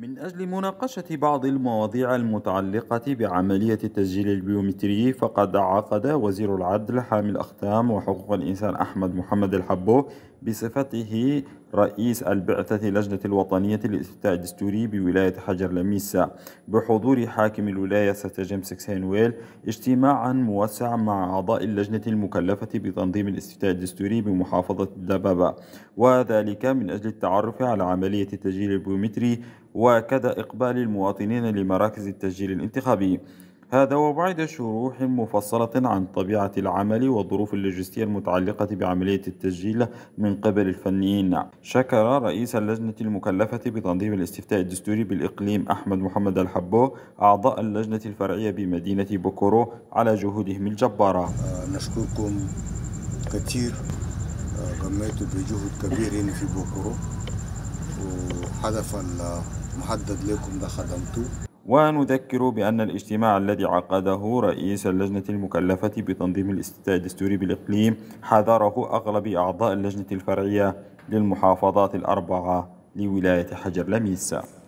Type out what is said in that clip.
من أجل مناقشة بعض المواضيع المتعلقة بعملية التسجيل البيومتري فقد عقد وزير العدل حامي الأختام وحقوق الإنسان أحمد محمد الحبو بصفته رئيس البعثة لجنة الوطنية للإستفتاء الدستوري بولاية حجر لميسا بحضور حاكم الولاية ستجمسكس هينويل اجتماعا موسعا مع أعضاء اللجنة المكلفة بتنظيم الاستفتاء الدستوري بمحافظة الدبابة وذلك من أجل التعرف على عملية التسجيل البيومتري وكذا إقبال المواطنين لمراكز التسجيل الانتخابي هذا وبعد شروح مفصلة عن طبيعة العمل والظروف اللوجستية المتعلقة بعملية التسجيل من قبل الفنيين شكر رئيس اللجنة المكلفة بتنظيم الاستفتاء الدستوري بالإقليم أحمد محمد الحبو أعضاء اللجنة الفرعية بمدينة بوكورو على جهودهم الجبارة آه، نشكركم كثير قمتوا آه، بجهد كبير في بوكورو وحذف محدد لكم ده خدمته ونذكر بأن الاجتماع الذي عقده رئيس اللجنة المكلفة بتنظيم الاستفتاء الدستوري بالإقليم حضره أغلب أعضاء اللجنة الفرعية للمحافظات الأربعة لولاية حجر لميسا